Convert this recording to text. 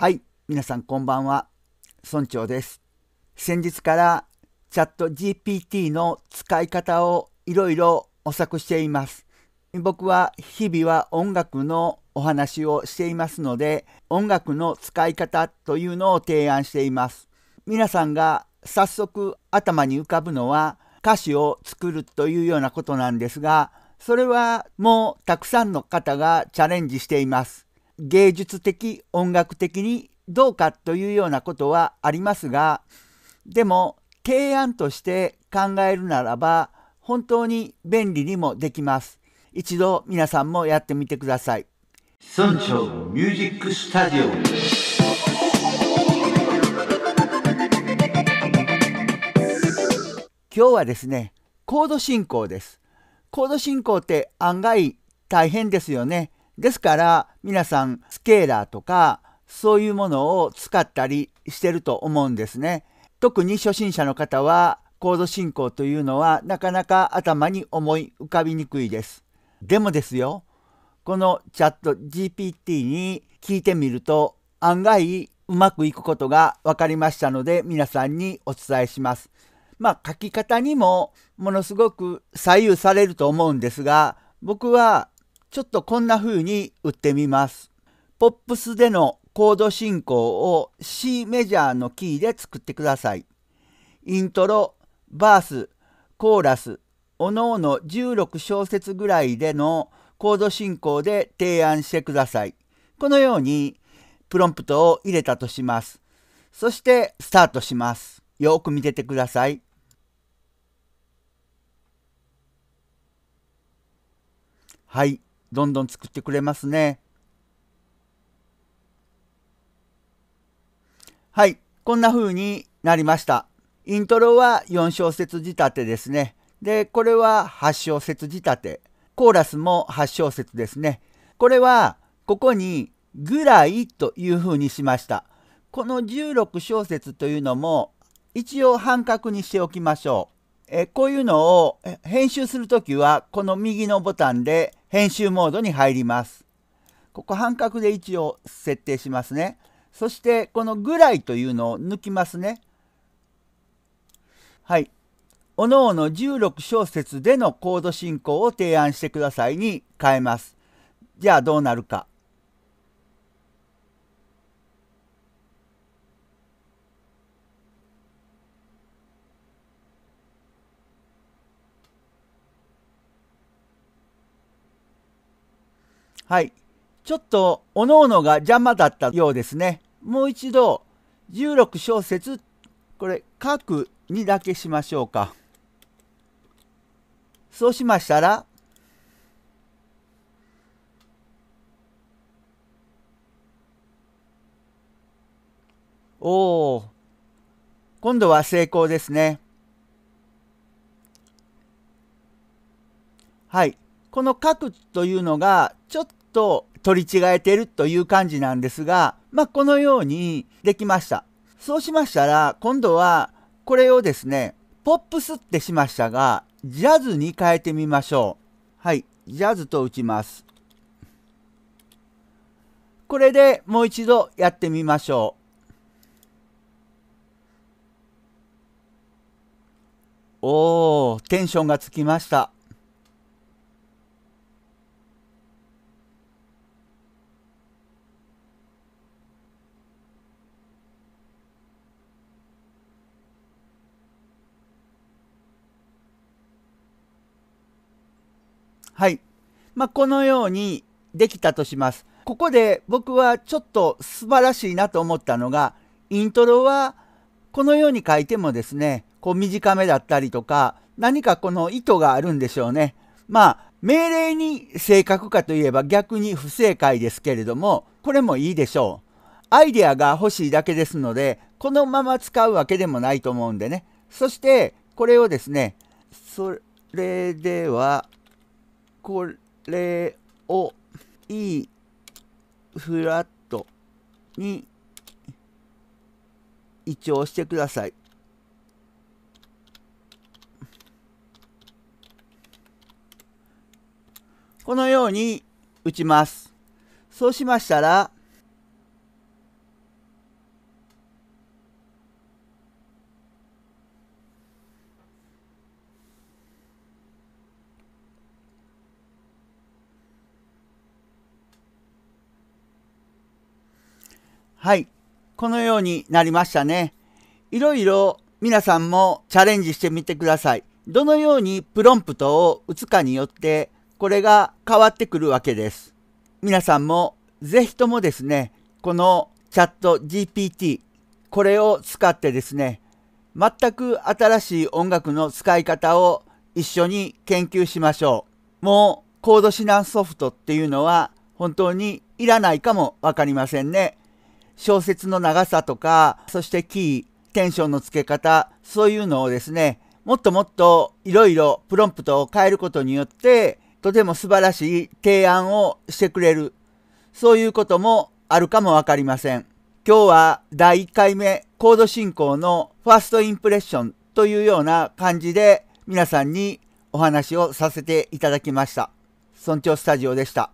はい、皆さんこんばんは。村長です。先日からチャット GPT の使い方をいろいろ模索しています。僕は日々は音楽のお話をしていますので、音楽の使い方というのを提案しています。皆さんが早速頭に浮かぶのは歌詞を作るというようなことなんですが、それはもうたくさんの方がチャレンジしています。芸術的音楽的にどうかというようなことはありますがでも提案として考えるならば本当に便利にもできます。一度皆さんもやってみてください。村長ミュージックスタジオ今日はですねコード進行ですコード進行って案外大変ですよねですから皆さんスケーラーとかそういうものを使ったりしてると思うんですね。特に初心者の方はコード進行というのはなかなか頭に思い浮かびにくいです。でもですよ、このチャット GPT に聞いてみると案外うまくいくことが分かりましたので皆さんにお伝えします。まあ書き方にもものすごく左右されると思うんですが僕はちょっとこんな風に打ってみます。ポップスでのコード進行を C メジャーのキーで作ってください。イントロ、バース、コーラス、おのおの16小節ぐらいでのコード進行で提案してください。このようにプロンプトを入れたとします。そしてスタートします。よく見ててください。はい。どんどん作ってくれますね。はい、こんな風になりました。イントロは4小節仕立てですね。で、これは8小節仕立て。コーラスも8小節ですね。これは、ここにぐらいという風にしました。この16小節というのも一応半角にしておきましょう。えこういうのを編集するときはこの右のボタンで編集モードに入ります。ここ半角で位置を設定しますね。そしてこのぐらいというのを抜きますね。はい。おのおの16小節でのコード進行を提案してくださいに変えます。じゃあどうなるか。はい。ちょっと、おのおのが邪魔だったようですね。もう一度、16小節、これ、書くにだけしましょうか。そうしましたら、おお、今度は成功ですね。はい。この角というのが、ちょっと取り違えてるという感じなんですが、まあ、このようにできました。そうしましたら、今度はこれをですね、ポップスってしましたが、ジャズに変えてみましょう。はい、ジャズと打ちます。これでもう一度やってみましょう。おー、テンションがつきました。はい。まあ、このようにできたとします。ここで僕はちょっと素晴らしいなと思ったのが、イントロはこのように書いてもですね、こう短めだったりとか、何かこの意図があるんでしょうね。まあ、命令に正確かといえば逆に不正解ですけれども、これもいいでしょう。アイデアが欲しいだけですので、このまま使うわけでもないと思うんでね。そして、これをですね、それでは、これを E フラットに一応してください。このように打ちます。そうしましたら、はい。このようになりましたね。いろいろ皆さんもチャレンジしてみてください。どのようにプロンプトを打つかによって、これが変わってくるわけです。皆さんもぜひともですね、このチャット GPT、これを使ってですね、全く新しい音楽の使い方を一緒に研究しましょう。もうコード指南ソフトっていうのは本当にいらないかもわかりませんね。小説の長さとか、そしてキー、テンションの付け方、そういうのをですね、もっともっといろいろプロンプトを変えることによって、とても素晴らしい提案をしてくれる。そういうこともあるかもわかりません。今日は第1回目コード進行のファーストインプレッションというような感じで皆さんにお話をさせていただきました。村長スタジオでした。